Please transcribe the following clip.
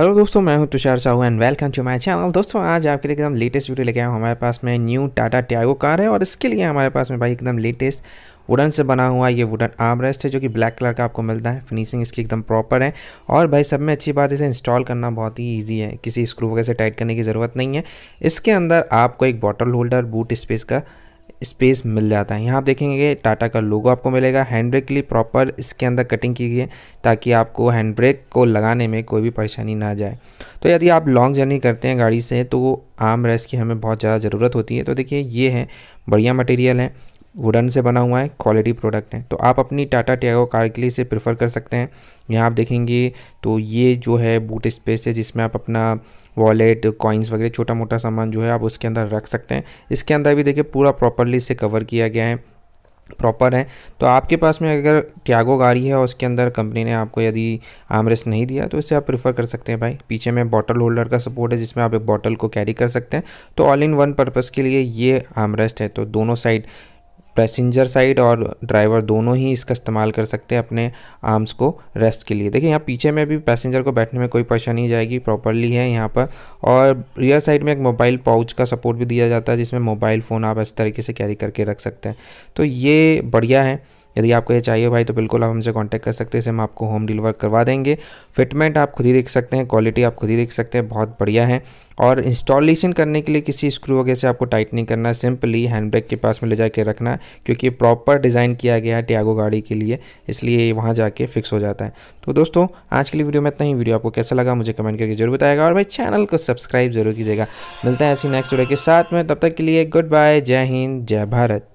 hello दोस्तों मैं हूं Tushar Sahu and welcome to my channel दोस्तों आज आपके लिए एकदम लेटेस्ट वीडियो लेके आया हूं हमारे पास में न्यू टाटा टियागो कार है और इसके लिए हमारे पास में भाई एकदम लेटेस्ट वुडन से बना हुआ ये वुडन आर्म रेस्ट है जो कि ब्लैक कलर का आपको मिलता है फिनिशिंग इसकी एकदम प्रॉपर है और भाई सब में अच्छी बात इसे इंस्टॉल करना बहुत ही ईजी है किसी स्क्रू वगैरह से टाइट करने की ज़रूरत नहीं है इसके अंदर आपको एक बॉटल होल्डर बूट स्पेस का स्पेस मिल जाता है यहाँ आप देखेंगे टाटा का लोगो आपको मिलेगा हैंड ब्रेक के लिए प्रॉपर इसके अंदर कटिंग की गई है ताकि आपको हैंड ब्रेक को लगाने में कोई भी परेशानी ना जाए तो यदि आप लॉन्ग जर्नी करते हैं गाड़ी से तो आर्म रेस्ट की हमें बहुत ज़्यादा ज़रूरत होती है तो देखिए ये है बढ़िया मटेरियल है वुडन से बना हुआ है क्वालिटी प्रोडक्ट है तो आप अपनी टाटा टियागो कार के लिए इसे प्रेफर कर सकते हैं यहाँ आप देखेंगे तो ये जो है बूट स्पेस है जिसमें आप अपना वॉलेट कॉइन्स वगैरह छोटा मोटा सामान जो है आप उसके अंदर रख सकते हैं इसके अंदर भी देखिए पूरा प्रॉपरली इसे कवर किया गया है प्रॉपर है तो आपके पास में अगर ट्यागो गाड़ी है और उसके अंदर कंपनी ने आपको यदि आमरेस नहीं दिया तो इसे आप प्रीफर कर सकते हैं भाई पीछे में बॉटल होल्डर का सपोर्ट है जिसमें आप एक बॉटल को कैरी कर सकते हैं तो ऑल इन वन पर्पस के लिए ये आमरेस्ट है तो दोनों साइड पैसेंजर साइड और ड्राइवर दोनों ही इसका इस्तेमाल कर सकते हैं अपने आर्म्स को रेस्ट के लिए देखिए यहाँ पीछे में भी पैसेंजर को बैठने में कोई परेशानी जाएगी प्रॉपरली है यहाँ पर और रियर साइड में एक मोबाइल पाउच का सपोर्ट भी दिया जाता है जिसमें मोबाइल फ़ोन आप इस तरीके से कैरी करके रख सकते हैं तो ये बढ़िया है यदि आपको ये चाहिए भाई तो बिल्कुल आप हमसे कॉन्टैक्ट कर सकते हैं इसे हम आपको होम डिलीवर करवा देंगे फिटमेंट आप खुद ही देख सकते हैं क्वालिटी आप खुद ही देख सकते हैं बहुत बढ़िया है और इंस्टॉलेशन करने के लिए किसी स्क्रू वगैरह से आपको टाइट नहीं करना सिंपली हैंड ब्रेक के पास में ले जाके रखना क्योंकि प्रॉपर डिज़ाइन किया गया है टियागो गाड़ी के लिए इसलिए वहाँ जाके फिक्स हो जाता है तो दोस्तों आज के लिए वीडियो में इतना ही वीडियो आपको कैसा लगा मुझे कमेंट करके जरूर बताएगा और भाई चैनल को सब्सक्राइब जरूर कीजिएगा मिलता है ऐसी नेक्स्ट वीडियो के साथ में तब तक के लिए गुड बाय जय हिंद जय भारत